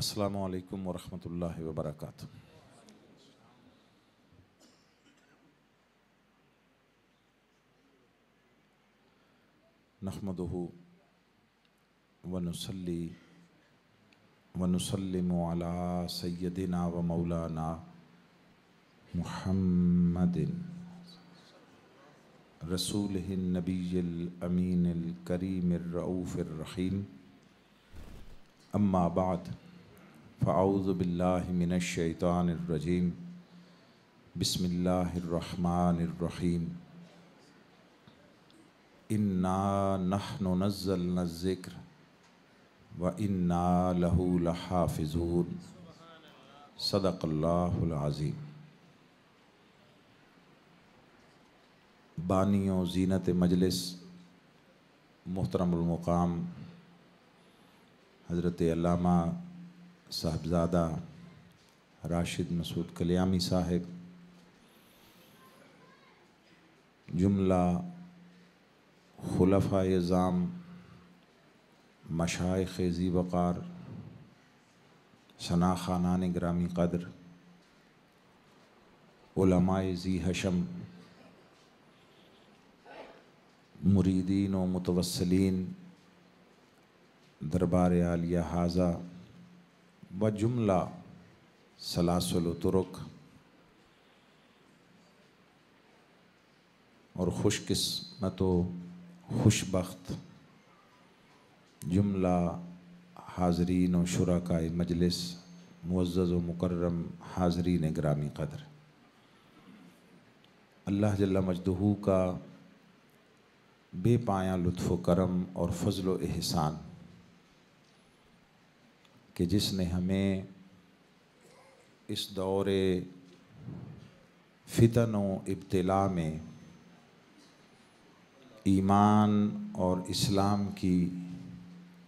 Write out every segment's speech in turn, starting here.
السلام عليكم ورحمة الله وبركاته نحمده ونصلي ونسلم على سيدنا ومولانا محمد رسوله النبي الأمين الكريم الرؤوف الرحيم أما بعد फ़ाउज़बिल्लिमिनशैतानरजीम बसमीम इन्ना नहनु नज़ल ज़िक्र व इन्ना लहू लहाफिजून सदक़ल्लाज़ीम बानियों जीनत मजलिस मोहतरमक़ाम हज़रत अल्लामा साहबजादा राशिद मसूद कल्यामी साहब जुमला खुलफा एजाम मशाए खेजी वक़ार सना खान ग्रामी कदर उलमाए ज़ी हशम मुरीदीन व मुतवसलिन दरबार आलिया हाजा बजुमला सलासल तुरक और खुशकस्मत खुशबख्त जुमला हाजरीन व शुरा मजलिस मुज्ज़ व मुकर्रम हाजरीन ग्रामी कदर अल्लाह जल्ला मजदहू का बेपाया लुत्फ़ करम और फजल एहसान कि जिसने हमें इस दौर फितन व इब्तला में ईमान और इस्लाम की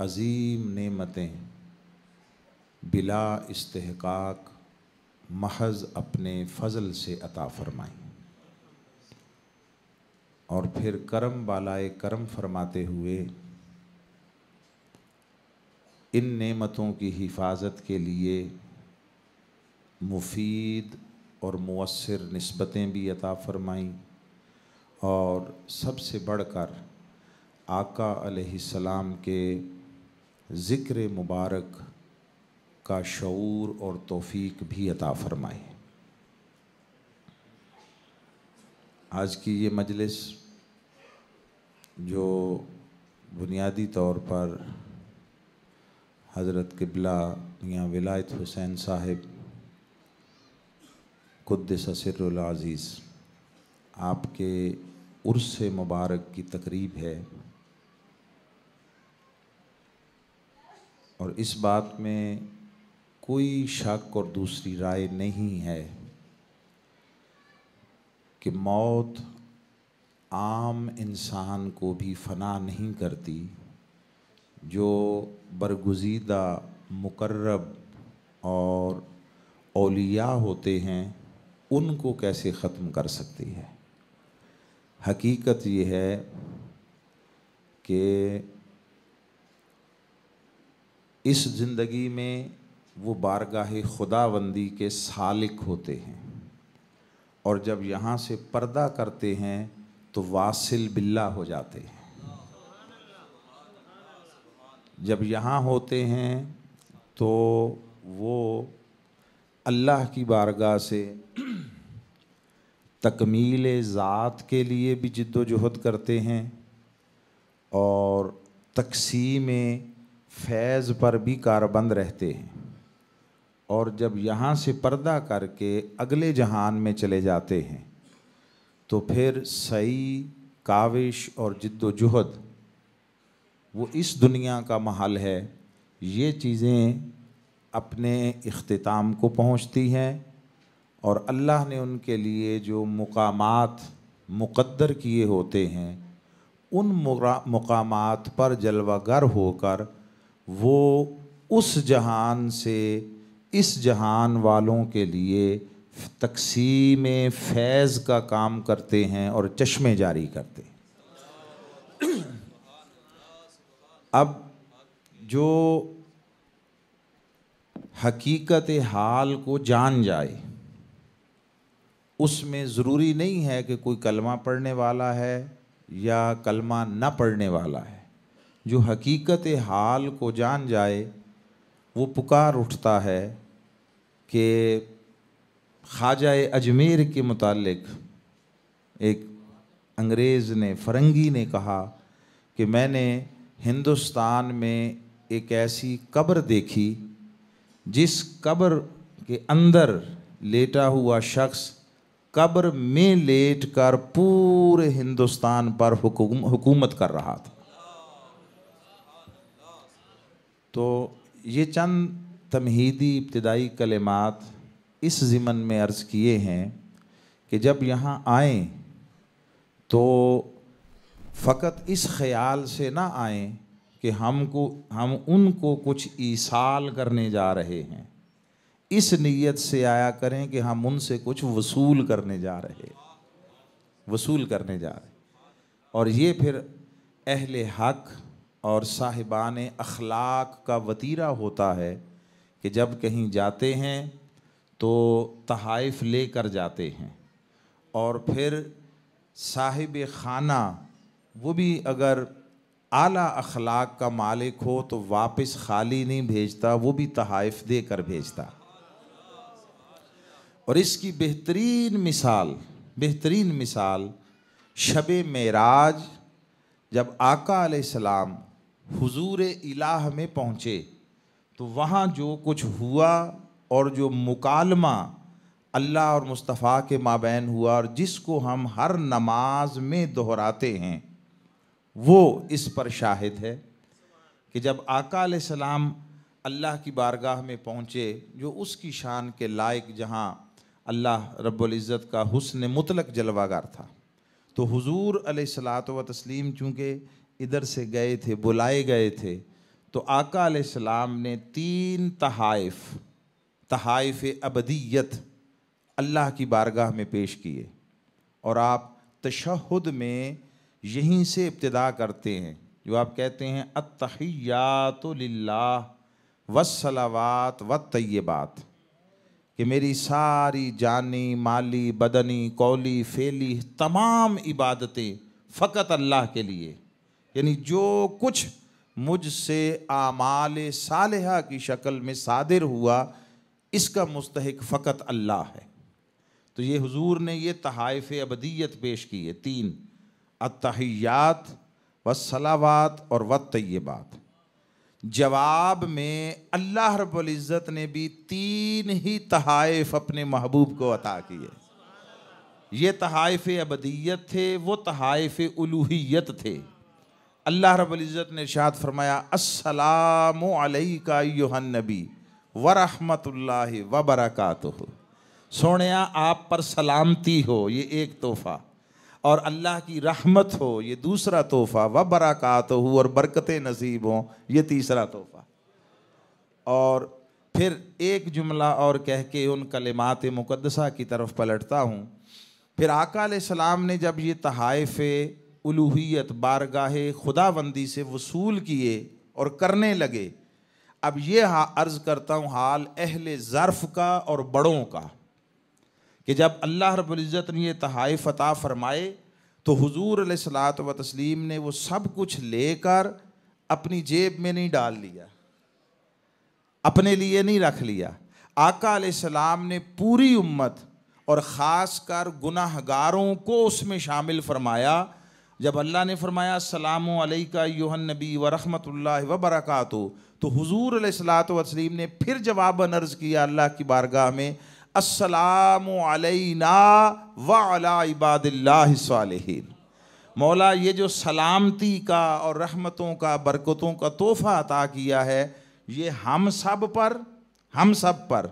अजीम नेमतें बिला इस्तेहकाक महज अपने फजल से अता फरमाई और फिर करम बालाए करम फरमाते हुए इन नेमतों की हिफाजत के लिए मुफीद और मवसर नस्बतें भी अता फरमाईं और सबसे बढ़कर आका सलाम के ज़िक्र मुबारक का शूर और तोफ़ी भी अता फरमाई आज की ये मजलिस जो बुनियादी तौर पर हज़रत किबला या विलायत हुसैन साहिब खुद अज़ीज़ आपके उर्स मुबारक की तकरीब है और इस बात में कोई शक और दूसरी राय नहीं है कि मौत आम इंसान को भी फना नहीं करती जो बरगुजीदा मुकर्रब और अलिया होते हैं उनको कैसे ख़त्म कर सकती है हकीकत ये है कि इस ज़िंदगी में वो बारगाह खुदाबंदी के सालिक होते हैं और जब यहाँ से पर्दा करते हैं तो वासिल बिल्ला हो जाते हैं जब यहाँ होते हैं तो वो अल्लाह की बारगाह से तकमील ज़ात के लिए भी जद्दोजहद करते हैं और तकसीम फैज़ पर भी कारबंद रहते हैं और जब यहाँ से पर्दा करके अगले जहान में चले जाते हैं तो फिर सही काविश और जद्दोजहद वो इस दुनिया का महल है ये चीज़ें अपने अख्ताम को पहुँचती हैं और अल्लाह ने उनके लिए जो मुकामात मुकद्दर किए होते हैं उन मकाम पर जलवागर होकर वो उस जहान से इस जहान वालों के लिए तकसीम फैज़ का काम करते हैं और चश्मे जारी करते हैं अब जो हकीकत हाल को जान जाए उसमें ज़रूरी नहीं है कि कोई कलमा पढ़ने वाला है या कलमा न पढ़ने वाला है जो हकीकत हाल को जान जाए वो पुकार उठता है कि ख्वाजा अजमेर के मुतालिक एक अंग्रेज़ ने फरंगी ने कहा कि मैंने हिंदुस्तान में एक ऐसी कब्र देखी जिस कब्र के अंदर लेटा हुआ शख्स कब्र में लेट कर पूरे हिंदुस्तान पर हुकूम, हुकूमत कर रहा था तो ये चंद तमहीदी इब्तदाई कलेमात इस ज़िमन में अर्ज़ किए हैं कि जब यहाँ आए तो फ़कत इस ख्याल से ना आए कि हमको हम उनको कुछ ईसाल करने जा रहे हैं इस नीयत से आया करें कि हम उनसे कुछ वसूल करने जा रहे वसूल करने जा रहे और ये फिर अहल हक और साहिबान अखलाक का वतीरा होता है कि जब कहीं जाते हैं तो तहाइफ लेकर जाते हैं और फिर साहिब खाना वो भी अगर आला अखलाक का मालिक हो तो वापस खाली नहीं भेजता वो भी तहाइफ दे कर भेजता और इसकी बेहतरीन मिसाल बेहतरीन मिसाल शब मराज जब आका सलाम हुजूर इलाह में पहुँचे तो वहाँ जो कुछ हुआ और जो मुकालमा अल्लाह और मुस्तफ़ा के माबैन हुआ और जिसको हम हर नमाज में दोहराते हैं वो इस पर शाहिद है कि जब आका सलाम अल्लाह की बारगाह में पहुँचे जो उसकी शान के लायक जहाँ अल्लाह रब्ज़त का हुसन मुतलक जलवागार था तो हुजूर सलात व तस्लीम चूँकि इधर से गए थे बुलाए गए थे तो आका सलाम ने तीन तहाइफ तहाइफ अबदीत अल्लाह की बारगाह में पेश किए और आप तशहद में यहीं से इब्तदा करते हैं जो आप कहते हैं अतहयात वसलावात व तय्यबात कि मेरी सारी जानी माली बदनी कौली फेली तमाम इबादतें फ़कत अल्लाह के लिए यानी जो कुछ मुझसे आमाल सालहा की शक्ल में सादिर हुआ इसका मुस्तक फ़कत अल्लाह है तो ये हुजूर ने ये तहाइफ अबदीत पेश की है तीन अतहयात व सलावात और व तयबात जवाब में अल्लाह इज़्ज़त ने भी तीन ही तहाइफ अपने महबूब को अता किए ये तहाइफ अबदीत थे वो तहाइफ उलूहियत थे अल्लाह रब्ज़त ने शाद फरमाया अस्सलाम का योहन नबी व रहमतुल्लाह व बरक़ात हो सोने आप पर सलामती हो ये एक तोहफ़ा और अल्लाह की रहमत हो ये दूसरा तोहफ़ा व बरक़ात हो और बरकत नसीब हों ये तीसरा तोहफ़ा और फिर एक जुमला और कह के उन कलिमात मुकदसा की तरफ पलटता हूँ फिर आका सलाम ने जब ये तहाइफ़ उलूहियत बारगाह खुदाबंदी से वसूल किए और करने लगे अब ये अर्ज़ करता हूँ हाल अहल ज़र्फ़ का और बड़ों का कि जब अल्लाह रबुल्ज़त ने ये तहाइफ अता फ़रमाए तो हुजूर सलात व तस्लीम ने वो सब कुछ लेकर अपनी जेब में नहीं डाल लिया अपने लिए नहीं रख लिया आका सलाम ने पूरी उम्मत और ख़ास कर गुनाहगारों को उसमें शामिल फरमाया जब अल्लाह ने फरमाया सलाम योहन नबी व रहमत व तो हुजूर सलात वसलीम ने फिर जवाब अर्ज़ किया अल्लाह की बारगाह में असलामना मौला ये जो सलामती का और रहमतों का बरकतों का तोहफ़ा अता किया है ये हम सब पर हम सब पर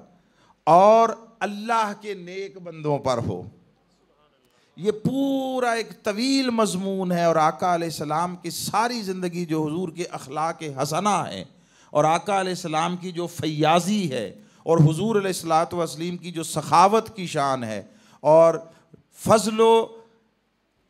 और अल्लाह के नेक बंदों पर हो ये पूरा एक तवील मजमून है और आका सलाम की सारी ज़िंदगी जो हुजूर के अखलाक हसना है और आका सलाम की जो फयाजी है और हुजूर सलात वसलीम की जो सखावत की शान है और फजलो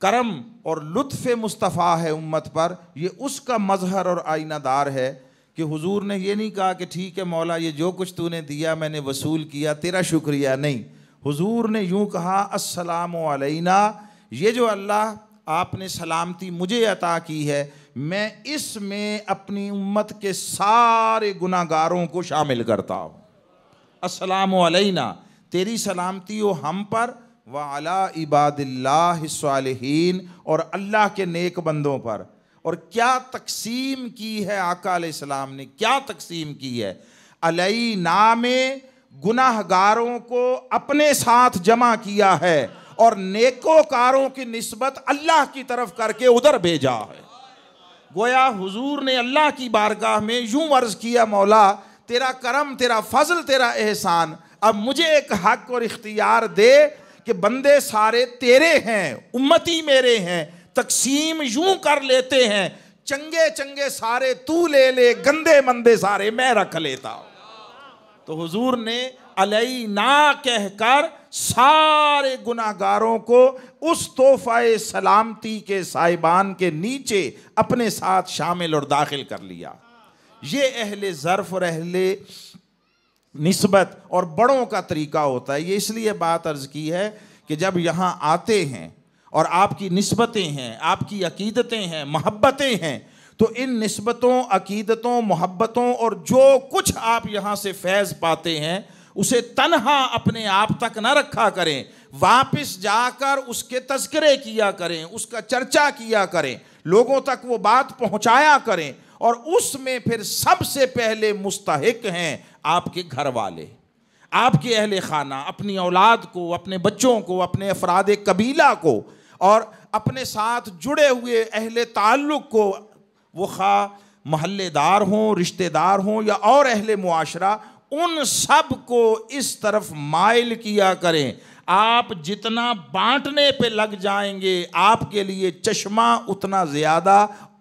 करम और लुफ मुस्तफ़ा है उम्मत पर ये उसका मजहर और आइनादार दार है कि हुजूर ने ये नहीं कहा कि ठीक है मौला ये जो कुछ तूने दिया मैंने वसूल किया तेरा शुक्रिया नहीं हुजूर ने यूँ कहा अस्सलाम अलैना ये जो अल्लाह आपने सलामती मुझे अता की है मैं इसमें अपनी उम्मत के सारे गुनागारों को शामिल करता हूँ असलम अलैना तेरी सलामती हो हम पर व अला इबादिल्लाहन और अल्लाह के नेक बंदों पर और क्या तकसीम की है आका सलाम ने क्या तकसीम की है अलई नाम गुनाहगारों को अपने साथ जमा किया है और नेकोकारों की नस्बत अल्लाह की तरफ करके उधर भेजा है गोया हुजूर ने अल्लाह की बारगाह में यूं अर्ज किया मौला तेरा करम तेरा फजल तेरा एहसान अब मुझे एक हक और इख्तियार दे कि बंदे सारे तेरे हैं उम्मती मेरे हैं तकसीम यूं कर लेते हैं चंगे चंगे सारे तू ले ले गंदे मंदे सारे मैं रख लेता तो हुजूर ने अलई ना कहकर सारे गुनागारों को उस तोहफ़ा सलामती के साहिबान के नीचे अपने साथ शामिल और दाखिल कर लिया ये अहले ज़र्फ और अहले नस्बत और बड़ों का तरीका होता है ये इसलिए बात अर्ज़ की है कि जब यहाँ आते हैं और आपकी नस्बतें हैं आपकी अकीदतें हैं महब्बतें हैं तो इन नस्बतों अकीदतों मोहब्बतों और जो कुछ आप यहाँ से फैज़ पाते हैं उसे तनहा अपने आप तक ना रखा करें वापस जाकर उसके तस्करे किया करें उसका चर्चा किया करें लोगों तक वो बात पहुँचाया करें और उसमें फिर सबसे पहले मुस्तक हैं आपके घर वाले आपके अहल खाना अपनी औलाद को अपने बच्चों को अपने अफराद कबीला को और अपने साथ जुड़े हुए अहल ताल्लुक़ को वो खा महल्लेदार हों रिश्तेदार हों या और अहल मुआरा उन सब को इस तरफ माइल किया करें आप जितना बांटने पे लग जाएंगे आपके लिए चश्मा उतना ज़्यादा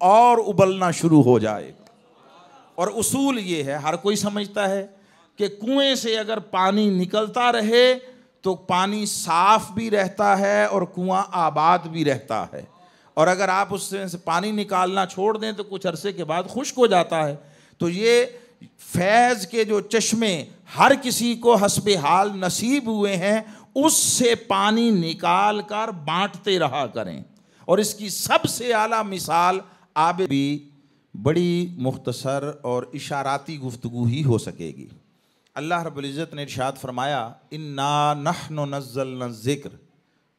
और उबलना शुरू हो जाएगा और उसूल ये है हर कोई समझता है कि कुएं से अगर पानी निकलता रहे तो पानी साफ भी रहता है और कुआं आबाद भी रहता है और अगर आप उससे से पानी निकालना छोड़ दें तो कुछ अरसे के बाद खुश्क हो जाता है तो ये फैज़ के जो चश्मे हर किसी को हसब हाल नसीब हुए हैं उससे पानी निकाल कर बांटते रहा करें और इसकी सबसे आला मिसाल आब भी बड़ी मुख्तसर और इशाराती गुफ्तु ही हो सकेगी अल्लाह रबुल्ज़त ने इर्शाद फरमाया इन्ना नहन नज़ल ज़िक्र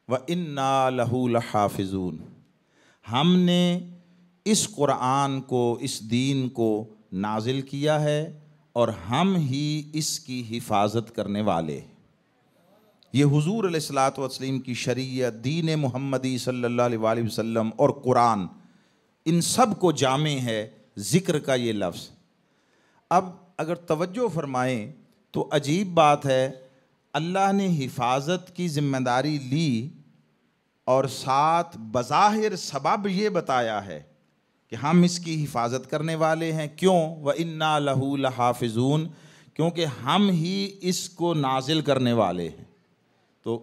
व इन्ना लहू लहाफिजून हमने इस कुरान को इस दीन को नाजिल किया है और हम ही इसकी हिफाजत करने वाले हैं ये हुजूर सलात वसलीम की शरीय दीन मोहम्मदी सल्लल्लाहु अलैहि वसल्लम और कुरान इन सब को जामे है ज़िक्र का ये लफ्ज़ अब अगर तवज्जो फरमाएं तो अजीब बात है अल्लाह ने हिफाजत की ज़िम्मेदारी ली और साथ बज़ाहिर सबब ये बताया है कि हम इसकी हिफाजत करने वाले हैं क्यों व इन्ना लहू लहाफिजून क्योंकि हम ही इसको नाजिल करने वाले हैं तो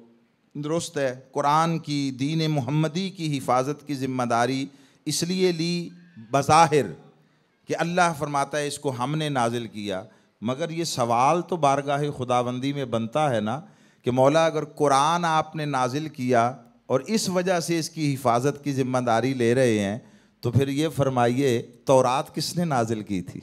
दुरुस्त है कुरान की दीन मुहम्मदी की हिफाजत की ज़िम्मेदारी इसलिए ली बज़ाहिर कि अल्लाह फरमाता है इसको हमने नाजिल किया मगर ये सवाल तो बारगाह खुदाबंदी में बनता है ना कि मौला अगर कुरान आपने नाजिल किया और इस वजह से इसकी हिफाजत की ज़िम्मेदारी ले रहे हैं तो फिर ये फरमाइए तौरात किसने नाजिल की थी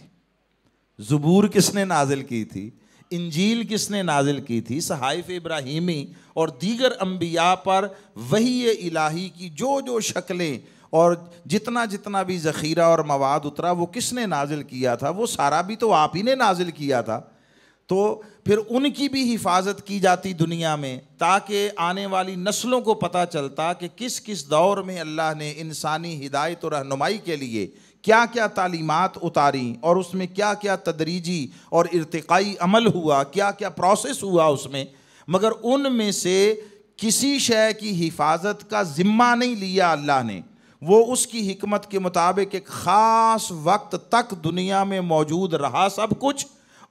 ज़बूर किसने नाजिल की थी इंजील किसने नाजिल की थी सहाइफ इब्राहिमी और दीगर अम्बिया पर वही इलाही की जो जो शक्लें और जितना जितना भी ज़ख़ीरा और मवाद उतरा वो किसने नाजिल किया था वो सारा भी तो आप ही ने नाजिल किया था तो फिर उनकी भी हिफाजत की जाती दुनिया में ताकि आने वाली नस्लों को पता चलता कि किस किस दौर में अल्लाह ने इंसानी हिदायत और रहनुमाई के लिए क्या क्या तालीमत उतारी और उसमें क्या क्या तदरीजी और इरतकई अमल हुआ क्या क्या प्रोसेस हुआ उसमें मगर उन में से किसी शय की हिफाजत का ज़िम्मा नहीं लिया अल्लाह ने वो उसकी हिकमत के मुताबिक एक ख़ास वक्त तक दुनिया में मौजूद रहा सब कुछ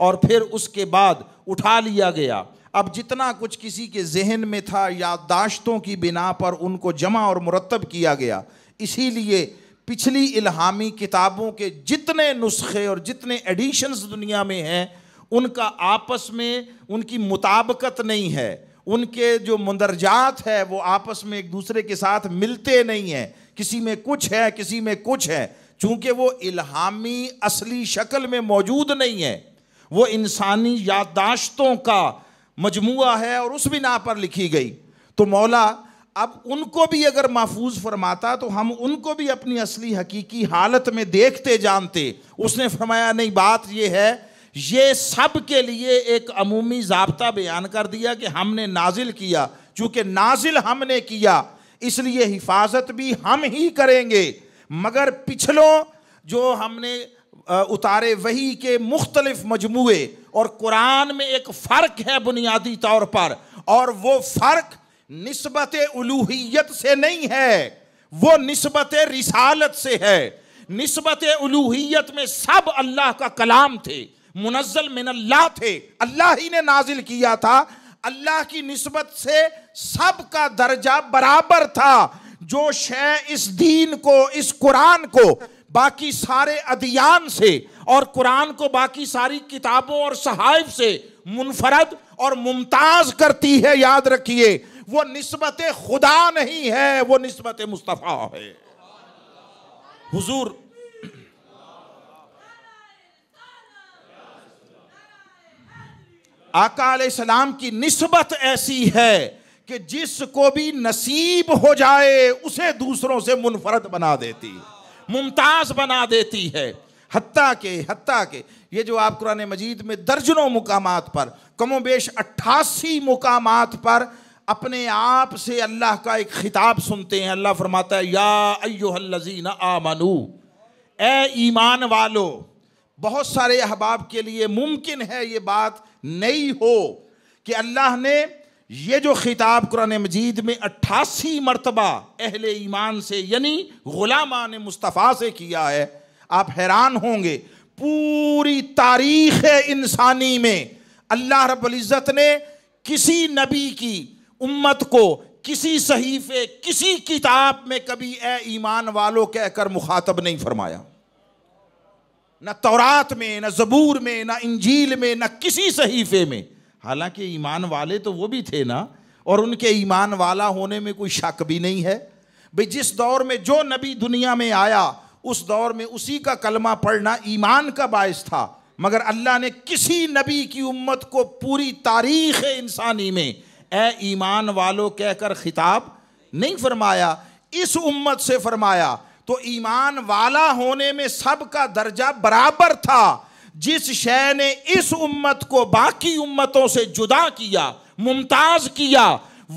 और फिर उसके बाद उठा लिया गया अब जितना कुछ किसी के जहन में था याददाश्तों की बिना पर उनको जमा और मुरतब किया गया इसीलिए पिछली इल्हामी किताबों के जितने नुस्खे और जितने एडिशंस दुनिया में हैं उनका आपस में उनकी मुताबकत नहीं है उनके जो मंदरजात है वो आपस में एक दूसरे के साथ मिलते नहीं हैं किसी में कुछ है किसी में कुछ है चूँकि वो इल्हामी असली शक्ल में मौजूद नहीं है वो इंसानी याददाश्तों का मजमु है और उस बिना पर लिखी गई तो मौला अब उनको भी अगर महफूज फरमाता तो हम उनको भी अपनी असली हकीकी हालत में देखते जानते उसने फरमाया नहीं बात यह है ये सब के लिए एक अमूमी जबता बयान कर दिया कि हमने नाजिल किया चूंकि नाजिल हमने किया इसलिए हिफाजत भी हम ही करेंगे मगर पिछलों जो हमने उतारे वही के मुख्तलिफ मजमू और कुरान में एक फ़र्क है बुनियादी तौर पर और वो फ़र्क नस्बत उलूहियत से नहीं है वो नस्बत रिसालत से है नस्बत उलूहियत में सब अल्लाह का कलाम थे मुनजल मिन अल्लाह थे अल्लाह ही ने नाजिल किया था अल्लाह की नस्बत से सब का दर्जा बराबर था जो शह इस दीन को इस कुरान को बाकी सारे अदियान से और कुरान को बाकी सारी किताबों और सहाइफ से मुनफरद और मुमताज करती है याद रखिए वो नस्बत खुदा नहीं है वो नस्बत मुस्तफ़ा है हुजूर आका सलाम की नस्बत ऐसी है कि जिसको भी नसीब हो जाए उसे दूसरों से मुनफरद बना देती मुमताज़ बना देती है हत्ता के हत्ता के ये जो आप कुरान मजीद में दर्जनों मुकाम पर कमोबेश अट्ठासी मुकाम पर अपने आप से अल्लाह का एक खिताब सुनते हैं अल्लाह फरमाता है या अयोहल्लजीन आमनु ए ईमान वालो बहुत सारे अहबाब के लिए मुमकिन है ये बात नहीं हो कि अल्लाह ने ये जो खिताब कुरान मजीद में अट्ठासी मरतबा अहल ईमान से यानी ग़ुलामा ने मुस्तफ़ा से किया है आप हैरान होंगे पूरी तारीख़ इंसानी में अल्लाह रबुल्ज़त ने किसी नबी की उम्मत को किसी सहीफे किसी किताब में कभी ए ईमान वालों कहकर मुखातब नहीं फरमाया न तौरात में न जबूर में न इंजील में न किसी सहीफे में हालांकि ईमान वाले तो वो भी थे ना और उनके ईमान वाला होने में कोई शक भी नहीं है भाई जिस दौर में जो नबी दुनिया में आया उस दौर में उसी का कलमा पढ़ना ईमान का बायस था मगर अल्लाह ने किसी नबी की उम्मत को पूरी तारीख़ इंसानी में ए ईमान वालों कहकर खिताब नहीं फरमाया इस उम्मत से फरमाया तो ईमान वाला होने में सबका दर्जा बराबर था जिस शय ने इस उम्मत को बाकी उम्मतों से जुदा किया मुमताज किया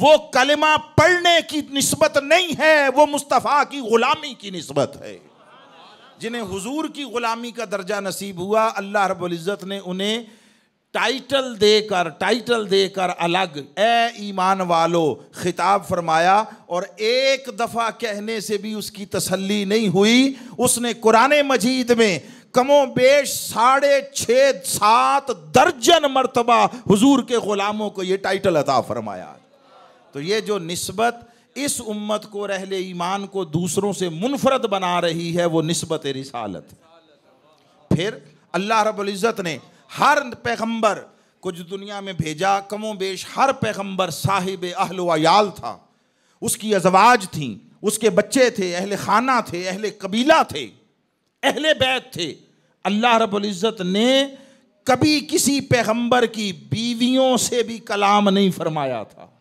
वो कलमा पढ़ने की नस्बत नहीं है वो मुस्तफ़ा की ग़ुलामी की नस्बत है जिन्हें हुजूर की ग़ुलामी का दर्जा नसीब हुआ अल्लाह रब्ज़त ने उन्हें टाइटल देकर टाइटल देकर अलग ए ईमान वालो खिताब फरमाया और एक दफ़ा कहने से भी उसकी तसल्ली नहीं हुई उसने कुरान मजीद में कमो बेश साढ़े छ सात दर्जन मरतबा हुजूर के ग़ुलामों को यह टाइटल अता फरमाया तो ये जो नस्बत इस उम्मत को रहले ईमान को दूसरों से मुनफरद बना रही है वो नस्बत रिसालत फिर अल्लाह रब्ज़त ने हर पैगंबर कुछ दुनिया में भेजा कमो बेश हर पैगंबर साहिब अहल वयाल था उसकी अजवाज थी उसके बच्चे थे अहल खाना थे अहल कबीला थे अहल बैत थे अल्लाह रबुल्ज़त ने कभी किसी पैगंबर की बीवियों से भी कलाम नहीं फरमाया था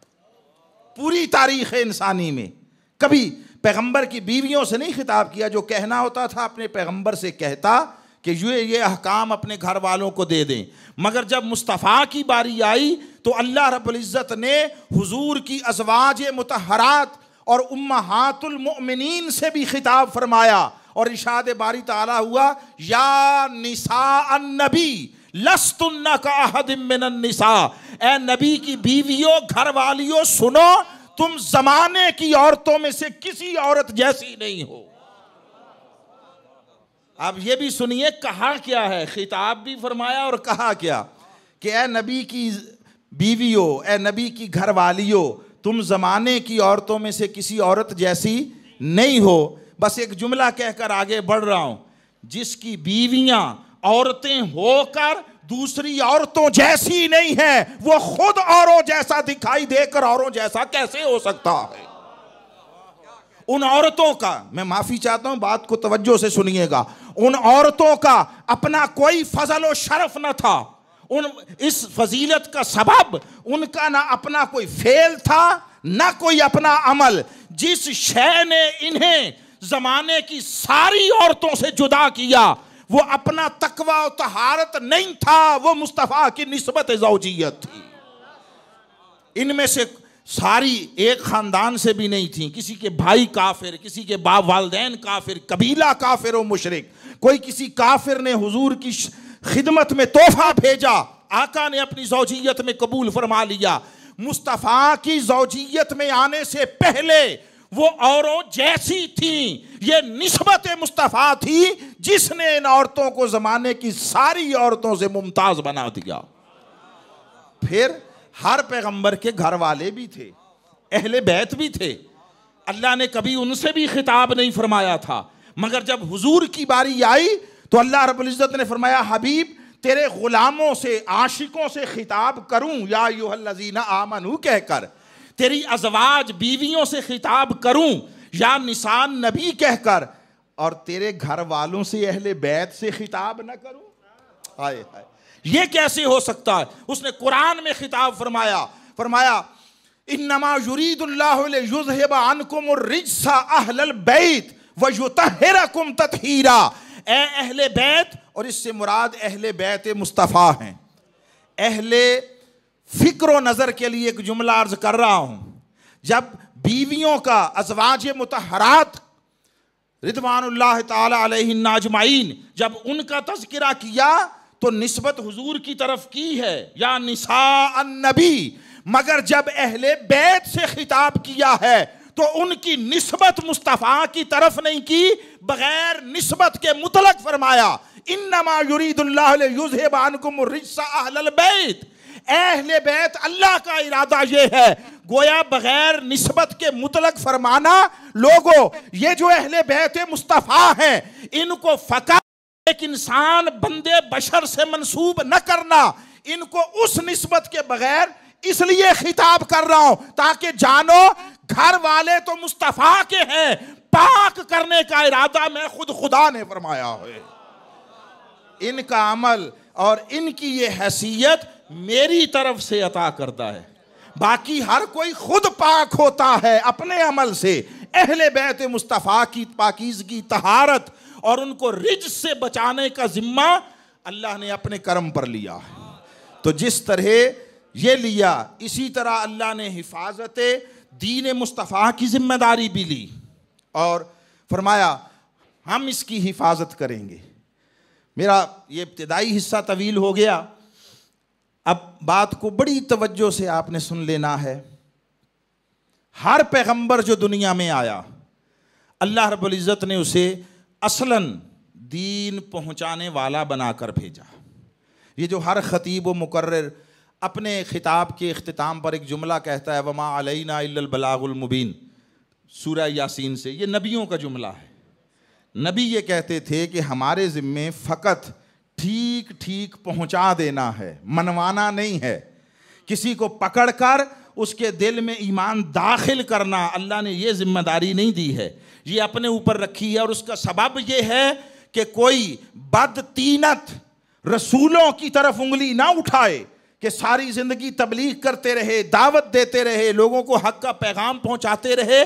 पूरी तारीख इंसानी में कभी पैगंबर की बीवियों से नहीं खिताब किया जो कहना होता था अपने पैगंबर से कहता कि ये ये अहकाम अपने घर वालों को दे दें मगर जब मुस्तफ़ा की बारी आई तो अल्लाह रबुल्ज़त ने हुजूर की अजवाज मतहरात और उम्मातुलमिन से भी खिताब फरमाया और इशाद बारी तला हुआ या निसा नबी लस्तुन्ना का ए नबी की बीवियों घर वालियों सुनो तुम जमाने की औरतों में से किसी औरत जैसी नहीं हो अब ये भी सुनिए कहा क्या है खिताब भी फरमाया और कहा क्या कि ए नबी की बीवियों ए नबी की हो तुम ज़माने की औरतों में से किसी औरत जैसी नहीं हो बस एक जुमला कहकर आगे बढ़ रहा हूँ जिसकी बीवियाँ औरतें होकर दूसरी औरतों जैसी नहीं है वो खुद औरों जैसा दिखाई देकर औरों जैसा कैसे हो सकता है उन औरतों का मैं माफी चाहता हूं बात को तवज्जो से सुनिएगा उन औरतों का अपना कोई फजल और शरफ न था उन इस फजीलत का सबब उनका ना अपना कोई फेल था ना कोई अपना अमल जिस शय ने इन्हें जमाने की सारी औरतों से जुदा किया वो अपना तकवा और तहारत नहीं था वो मुस्तफ़ा की नस्बत जौजियत थी इनमें से सारी एक ख़ानदान से भी नहीं थी किसी के भाई काफिर किसी के बाप वालदेन काफिर कबीला काफिर और मुशरक कोई किसी काफिर ने हुजूर की खिदमत में तोहफा भेजा आका ने अपनी जोजियत में कबूल फरमा लिया मुस्तफ़ा की जोजियत में आने से पहले वो औरों जैसी थी ये नस्बत मुस्तफ़ा थी जिसने इन औरतों को ज़माने की सारी औरतों से मुमताज़ बना दिया फिर हर पैगंबर के घर वाले भी थे अहले बैत भी थे अल्लाह ने कभी उनसे भी खिताब नहीं फरमाया था मगर जब हुजूर की बारी आई तो अल्लाह रबुल्ज़त ने फरमाया हबीब तेरे ग़ुलामों से आशिकों से खिताब करूं या लजीना आमनू कहकर तेरी अजवाज बीवियों से खिताब करूं या निशान नबी कहकर और तेरे घर वालों से अहले बैत से खिताब न करूं हाय हाय ये कैसे हो सकता है उसने कुरान में खिताब फरमाया फरमाया इनमा युरीदुल्लाबैत व युतहरकुम बैत और इससे मुराद अहले बैत मुस्तफ़ा हैं अहले फ़िक्र नज़र के लिए एक जुमला अर्ज कर रहा हूँ जब बीवियों का अजवाज मतहरात रिदवान तजमाइन जब उनका तस्करा किया तो नस्बत हुजूर की तरफ की है या निशा नबी मगर जब अहले बैत से खिताब किया है तो उनकी नस्बत मुस्तफ़ा की तरफ नहीं की बगैर नस्बत के मुतलक फरमाया इन नमा युरीदुल्लाबानकुमरबैत अहल बैत अल्लाह का इरादा यह है गोया बगैर नस्बत के मुतलक फरमाना लोगों ये जो अहल बैत मुस्तफ़ा हैं इनको फ़का एक इंसान बंदे बशर से मंसूब न करना इनको उस नस्बत के बगैर इसलिए खिताब कर रहा हूं ताकि जानो घर वाले तो मुस्तफ़ा के हैं पाक करने का इरादा मैं खुद खुदा ने फरमाया है इनका अमल और इनकी ये हैसियत मेरी तरफ से अता करता है बाकी हर कोई खुद पाक होता है अपने अमल से अहले बैत मुस्तफ़ा की पाकिजगी तहारत और उनको रिज से बचाने का जिम्मा अल्लाह ने अपने कर्म पर लिया है तो जिस तरह ये लिया इसी तरह अल्लाह ने हिफाजत दीन मुस्तफ़ा की जिम्मेदारी भी ली और फरमाया हम इसकी हिफाजत करेंगे मेरा ये इब्तदाई हिस्सा तवील हो गया अब बात को बड़ी तवज्जो से आपने सुन लेना है हर पैगंबर जो दुनिया में आया अल्लाह रब्ज़त ने उसे असलन दीन पहुंचाने वाला बनाकर भेजा ये जो हर ख़तीब व मुकर्र अपने खिताब के अख्ताम पर एक जुमला कहता है वमा अलैना सूर्य यासीन से ये नबियों का जुमला है नबी ये कहते थे कि हमारे ज़िम्मे फ़कत ठीक ठीक पहुंचा देना है मनवाना नहीं है किसी को पकड़ कर उसके दिल में ईमान दाखिल करना अल्लाह ने यह ज़िम्मेदारी नहीं दी है ये अपने ऊपर रखी है और उसका सबब यह है कि कोई बदतीनत रसूलों की तरफ उंगली ना उठाए कि सारी ज़िंदगी तबलीग करते रहे दावत देते रहे लोगों को हक का पैगाम पहुँचाते रहे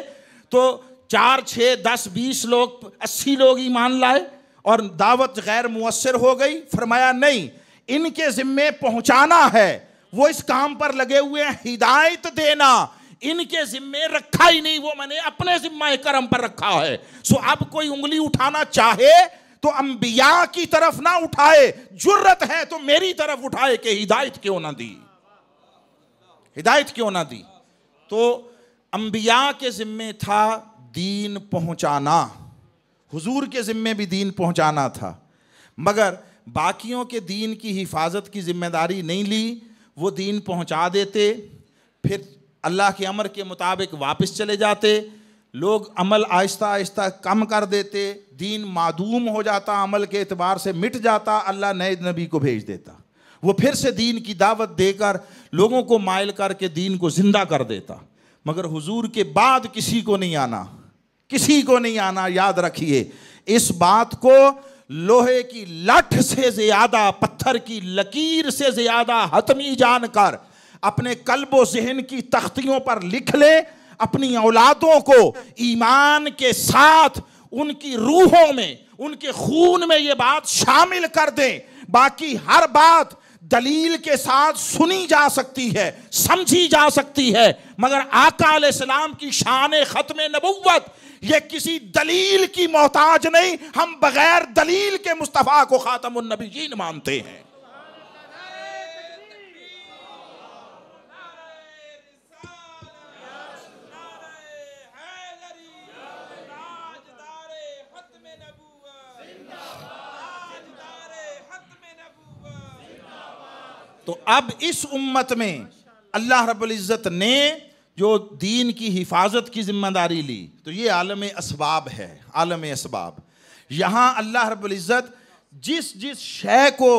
तो चार छः दस बीस लोग अस्सी लोग ईमान लाए और दावत गैर मुसर हो गई फरमाया नहीं इनके ज़िम्मे पहुँचाना है वो इस काम पर लगे हुए हैं हिदायत देना इनके जिम्मे रखा ही नहीं वो मैंने अपने जिम्मा कर्म पर रखा है सो अब कोई उंगली उठाना चाहे तो अंबिया की तरफ ना उठाए जुर्रत है तो मेरी तरफ उठाए कि हिदायत क्यों ना दी हिदायत क्यों ना दी तो अंबिया के जिम्मे था दीन पहुंचाना हुजूर के जिम्मे भी दीन पहुंचाना था मगर बाकियों के दीन की हिफाजत की जिम्मेदारी नहीं ली वो दीन पहुंचा देते फिर अल्लाह के अमर के मुताबिक वापस चले जाते लोग अमल आहिस्ता आहिस्ता कम कर देते दीन मादूम हो जाता अमल के अतबार से मिट जाता अल्लाह नए नबी को भेज देता वो फिर से दीन की दावत देकर लोगों को मायल करके दीन को ज़िंदा कर देता मगर हुजूर के बाद किसी को नहीं आना किसी को नहीं आना याद रखिए इस बात को लोहे की लठ से ज्यादा पत्थर की लकीर से ज्यादा हतमी जानकर अपने कल्बो जहन की तख्तियों पर लिख ले अपनी औलादों को ईमान के साथ उनकी रूहों में उनके खून में ये बात शामिल कर दें बाकी हर बात दलील के साथ सुनी जा सकती है समझी जा सकती है मगर आका इस्लाम की शान ख़त्म नबूवत ये किसी दलील की मोहताज नहीं हम बगैर दलील के मुस्तफ़ा को ख़ातमुलनबीन मानते हैं तो अब इस उम्मत में अल्लाह रब्ज़त ने जो दीन की हिफाजत की जिम्मेदारी ली तो ये आलम इसबाब है आलम इसबाब यहाँ अल्लाह रब्ज़त जिस जिस शय को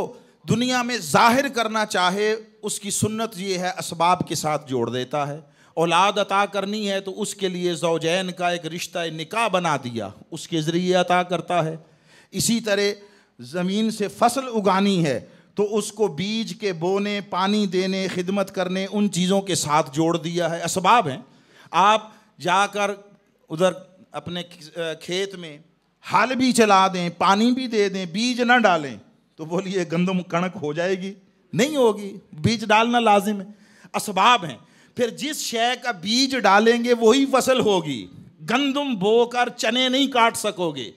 दुनिया में जाहिर करना चाहे उसकी सुन्नत ये है इसबाब के साथ जोड़ देता है औलाद अता करनी है तो उसके लिए जौजैन का एक रिश्ता निकाह बना दिया उसके ज़रिए अता करता है इसी तरह ज़मीन से फसल उगानी है तो उसको बीज के बोने पानी देने खिदमत करने उन चीज़ों के साथ जोड़ दिया है इसबाब हैं आप जाकर उधर अपने खेत में हल भी चला दें पानी भी दे दें बीज ना डालें तो बोलिए गंदम कणक हो जाएगी नहीं होगी बीज डालना लाजिम है इसबाब हैं फिर जिस शय का बीज डालेंगे वही फसल होगी गंदम बोकर चने नहीं काट सकोगे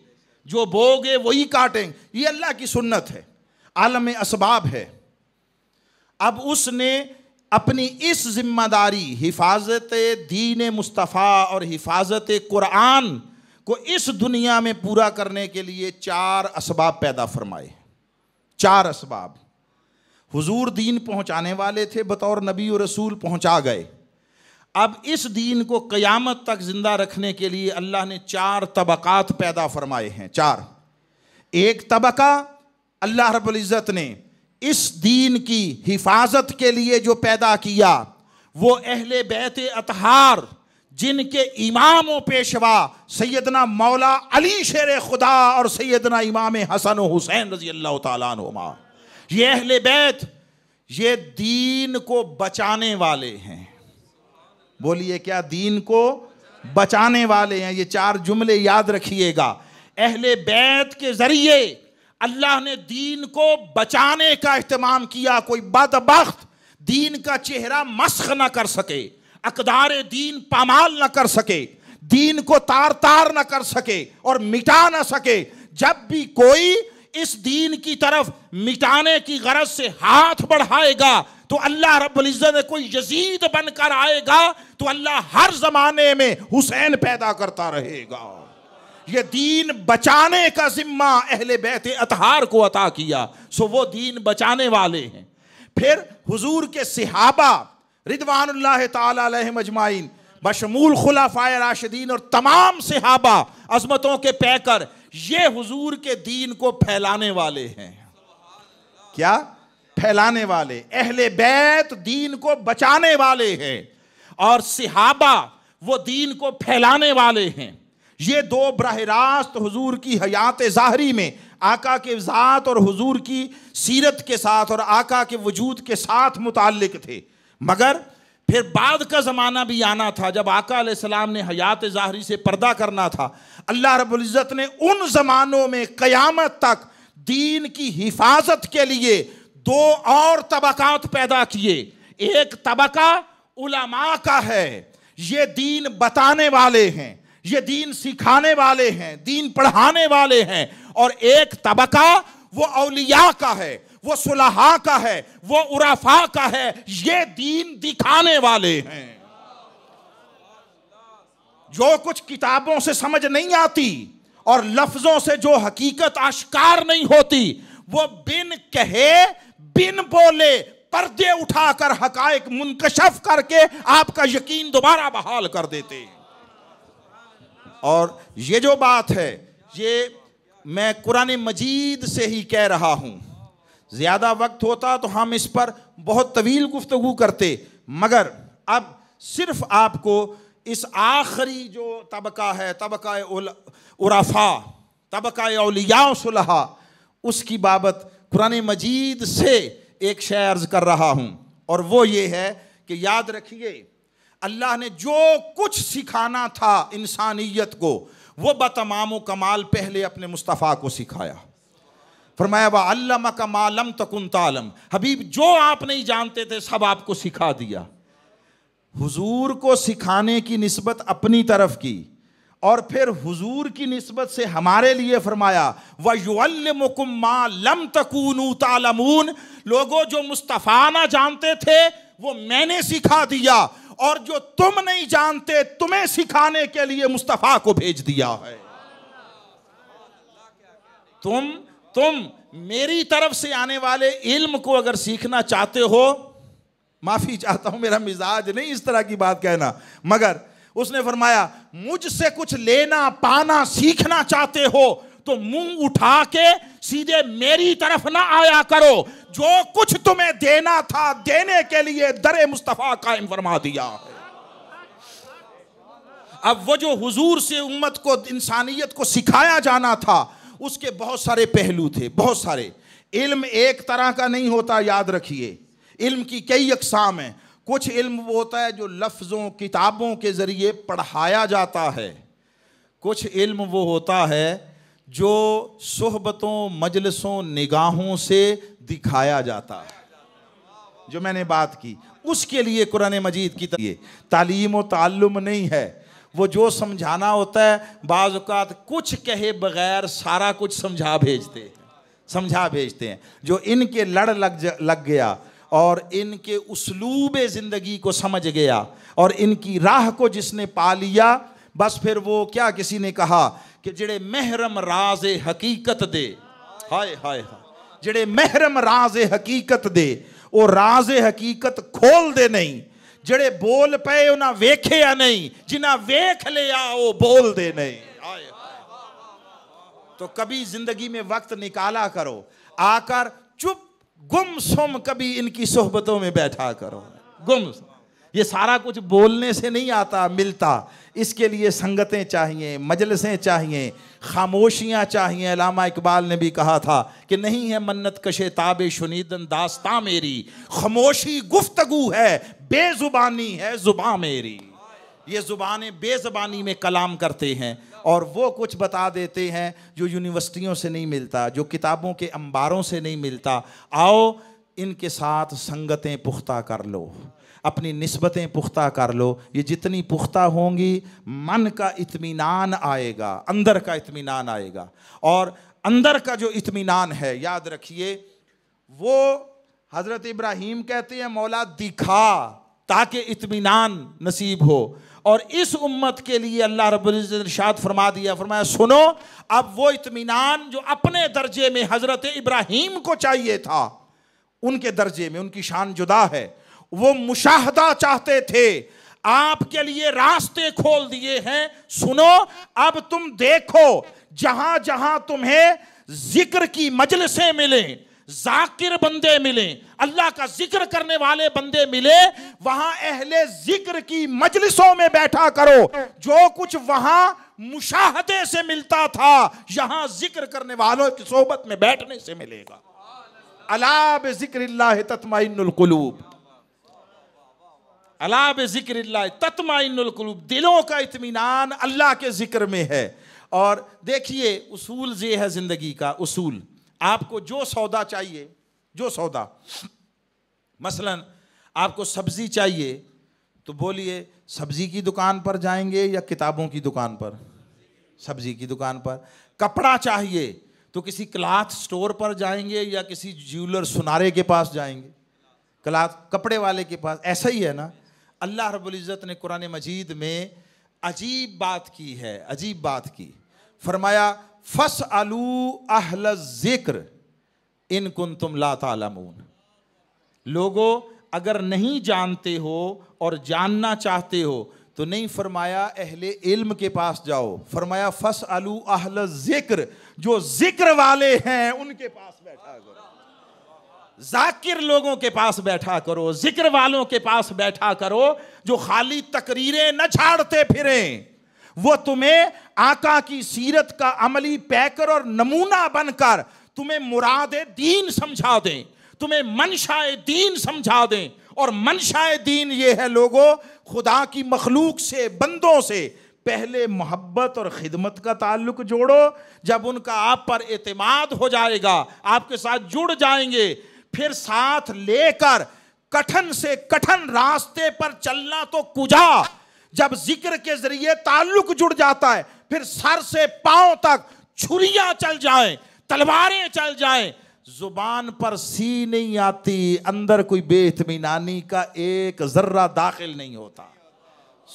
जो बोगे वही काटेंगे ये अल्लाह की सुन्नत है आलम इसबाब है अब उसने अपनी इस जिम्मेदारी हिफाजत दीन मुस्तफ़ा और हिफाजत कुरान को इस दुनिया में पूरा करने के लिए चार इसबाब पैदा फरमाए चार इसबाब हुजूर दीन पहुंचाने वाले थे बतौर नबी और रसूल पहुंचा गए अब इस दीन को क़यामत तक ज़िंदा रखने के लिए अल्लाह ने चार तबक़ात पैदा फरमाए हैं चार एक तबका अल्लाह रब्ज़त ने इस दीन की हिफाजत के लिए जो पैदा किया वो अहल बैत अतहार जिनके इमाम पेशवा सैदना मौला अली शेर खुदा और सैदना इमाम हसन हुसैन रजी अल्लाह तुमा ये अहल बैत ये दीन को बचाने वाले हैं बोलिए क्या दीन को बचाने वाले हैं ये चार जुमले याद रखिएगा अहल बैत के ज़रिए अल्लाह ने दीन को बचाने का अहतमाम किया कोई बदबख्त दीन का चेहरा मस्ख ना कर सके अकदार दीन पामाल ना कर सके दीन को तार तार ना कर सके और मिटा ना सके जब भी कोई इस दीन की तरफ मिटाने की गरज से हाथ बढ़ाएगा तो अल्लाह रब्ज़त कोई यजीद बनकर आएगा तो अल्लाह हर जमाने में हुसैन पैदा करता रहेगा ये दीन बचाने का जिम्मा अहले बैत अतहार को अता किया सो वो दीन बचाने वाले हैं फिर हुजूर के सिहाबा रिदवान तजमाइन बशमूल खुलाफाए राशिदीन और तमाम सिहाबा अजमतों के पैकर ये हुजूर के दीन को फैलाने वाले हैं क्या फैलाने वाले अहले बैत दीन को बचाने वाले हैं और सिहाबा वो दीन को फैलाने वाले हैं ये दो बरह रास्त हजूर की हयात ज़ाहरी में आका के ज़ात और हजूर की सीरत के साथ और आका के वजूद के साथ मुतल थे मगर फिर बाद का ज़माना भी आना था जब आका ने हयात ज़ाहरी से पर्दा करना था अल्लाह रबुल्ज़त ने उन ज़मानों में क़यामत तक दीन की हिफाजत के लिए दो और तबक़ात पैदा किए एक तबका उलमा का है ये दीन बताने वाले हैं ये दीन सिखाने वाले हैं दीन पढ़ाने वाले हैं और एक तबका वो अलिया का है वो सुलहा का है वो उराफा का है ये दीन दिखाने वाले हैं जो कुछ किताबों से समझ नहीं आती और लफ्जों से जो हकीकत आश्कार नहीं होती वो बिन कहे बिन बोले पर्दे उठाकर हकायक मुनकशफ करके आपका यकीन दोबारा बहाल कर देते हैं और ये जो बात है ये मैं कुरान मजीद से ही कह रहा हूँ ज़्यादा वक्त होता तो हम इस पर बहुत तवील गुफ्तु करते मगर अब सिर्फ आपको इस आखिरी जो तबका है तबका उराफा तबका अलियासलहा उसकी बाबत कुरान मजीद से एक शेयर कर रहा हूँ और वो ये है कि याद रखिए अल्लाह ने जो कुछ सिखाना था इंसानियत को वो बतमाम कमाल पहले अपने मुस्तफ़ा को सिखाया फरमाया वल्लम कमालम तकुन तालम हबीब जो आप नहीं जानते थे सब आपको सिखा दिया हुजूर को सिखाने की नस्बत अपनी तरफ की और फिर हुजूर की नस्बत से हमारे लिए फरमाया वयुल्लमकुम्मा लम तकूनू तालमून लोगों जो मुस्तफ़ा ना जानते थे वो मैंने सिखा दिया और जो तुम नहीं जानते तुम्हें सिखाने के लिए मुस्तफ़ा को भेज दिया है तुम तुम मेरी तरफ से आने वाले इल्म को अगर सीखना चाहते हो माफी चाहता हूं मेरा मिजाज नहीं इस तरह की बात कहना मगर उसने फरमाया मुझसे कुछ लेना पाना सीखना चाहते हो तो मुंह उठा के सीधे मेरी तरफ ना आया करो जो कुछ तुम्हें देना था देने के लिए दर मुस्तफ़ा कायम फरमा दिया है अब वो जो हुजूर से उम्मत को इंसानियत को सिखाया जाना था उसके बहुत सारे पहलू थे बहुत सारे इल्म एक तरह का नहीं होता याद रखिए इल्म की कई अकसाम हैं कुछ इल्म वो होता है जो लफ्ज़ों किताबों के ज़रिए पढ़ाया जाता है कुछ इल्म वो होता है जो सोहबतों मजलसों निगाहों से दिखाया जाता है जो मैंने बात की उसके लिए कुरान मजीद की तरह तालीम और नहीं है वो जो समझाना होता है बाज़ात कुछ कहे बगैर सारा कुछ समझा भेजते हैं समझा भेजते हैं जो इनके लड़ लग लग गया और इनके उसलूब ज़िंदगी को समझ गया और इनकी राह को जिसने पा लिया बस फिर वो क्या किसी ने कहा कि जेडे महरम राज हकीकत दे हाय हाय हाय जेडे महरम राज हकीकत दे राज हकीकत खोल दे नहीं जेडे बोल पे उन्हें वेखे या नहीं जिन्हें वेख लिया वो बोल दे नहीं हाय तो कभी जिंदगी में वक्त निकाला करो आकर चुप गुम सुम कभी इनकी सोहबतों में बैठा करो गुम सुम ये सारा कुछ बोलने से नहीं आता मिलता इसके लिए संगतें चाहिए मजलसें चाहिए खामोशियाँ चाहिए लामा इकबाल ने भी कहा था कि नहीं है मन्नत कशे ताब शुनीदन दास्ता मेरी खामोशी गुफ्तगु है बेज़ुबानी है जुबा मेरी ये ज़ुबान बेज़बानी में कलाम करते हैं और वो कुछ बता देते हैं जो यूनिवर्सिटियों से नहीं मिलता जो किताबों के अंबारों से नहीं मिलता आओ इनके साथ संगतें पुख्ता कर लो अपनी नस्बतें पुख्ता कर लो ये जितनी पुख्ता होंगी मन का इतमान आएगा अंदर का इतमान आएगा और अंदर का जो इतमान है याद रखिए वो हज़रत इब्राहिम कहते हैं मौला दिखा ताकि इतमान नसीब हो और इस उम्मत के लिए अल्लाह रबाद फरमा दिया फरमाया सुनो अब वो इतमान जो अपने दर्जे में हज़रत इब्राहिम को चाहिए था उनके दर्जे में उनकी शान जुदा है वो मुशाहदा चाहते थे आपके लिए रास्ते खोल दिए हैं सुनो अब तुम देखो जहां जहां तुम्हें जिक्र की मजलसें मिले जाकिर बंदे मिले अल्लाह का जिक्र करने वाले बंदे मिले वहां अहले जिक्र की मजलिसों में बैठा करो जो कुछ वहां मुशाहदे से मिलता था यहां जिक्र करने वालों की सोहबत में बैठने से मिलेगा अलाब जिक्र कुलूब अला ज़िक्र तत्माइनकुलूब दिलों का इतमान अल्लाह के ज़िक्र में है और देखिए उसूल ये है ज़िंदगी का उसूल आपको जो सौदा चाहिए जो सौदा मसलन आपको सब्ज़ी चाहिए तो बोलिए सब्ज़ी की दुकान पर जाएंगे या किताबों की दुकान पर सब्ज़ी की दुकान पर कपड़ा चाहिए तो किसी क्लाथ स्टोर पर जाएंगे या किसी ज्वेलर सुनारे के पास जाएंगे क्लाथ कपड़े वाले के पास ऐसा ही है ना अल्लाह रब्ज़त ने कुरान मजीद में अजीब बात की है अजीब बात की फरमाया फस आलू अहल ज़िक्र इन कुन तुम लातामून लोगो अगर नहीं जानते हो और जानना चाहते हो तो नहीं फरमाया अहले इल्म के पास जाओ फरमाया फस आलू अहल ज़िक्र जो ज़िक्र वाले हैं उनके पास बैठा करो जाकिर लोगों के पास बैठा करो जिक्र वालों के पास बैठा करो जो खाली तकरीरें न छाड़ते फिरें वो तुम्हें आका की सीरत का अमली पैकर और नमूना बनकर तुम्हें मुराद दीन समझा दें तुम्हें मनशाए दीन समझा दें और मनशाए दीन ये है लोगों खुदा की मखलूक से बंदों से पहले मोहब्बत और ख़िदमत का ताल्लुक जोड़ो जब उनका आप पर एतमाद हो जाएगा आपके साथ जुड़ जाएंगे फिर साथ लेकर कठिन से कठिन रास्ते पर चलना तो कुजा जब जिक्र के जरिए ताल्लुक जुड़ जाता है फिर सर से पांव तक छुरिया चल जाएं, तलवारें चल जाएं, जुबान पर सी नहीं आती अंदर कोई बेतमीनानी का एक जर्रा दाखिल नहीं होता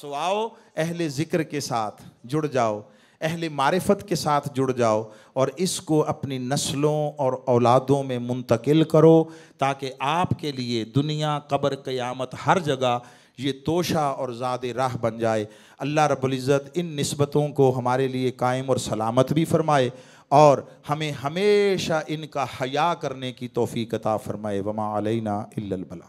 सो आओ अहले जिक्र के साथ जुड़ जाओ अहल मारफत के साथ जुड़ जाओ और इसको अपनी नस्लों और औलादों में मुंतकिल करो ताकि आपके लिए दुनिया कब्र क़यामत हर जगह ये तोशा और ज़ाद राह बन जाए अल्लाह रबुल्ज़त इन नस्बतों को हमारे लिए कायम और सलामत भी फरमाए और हमें हमेशा इनका हया करने की तोफ़ी कता फ़रमाए वमा अलैना इल्लल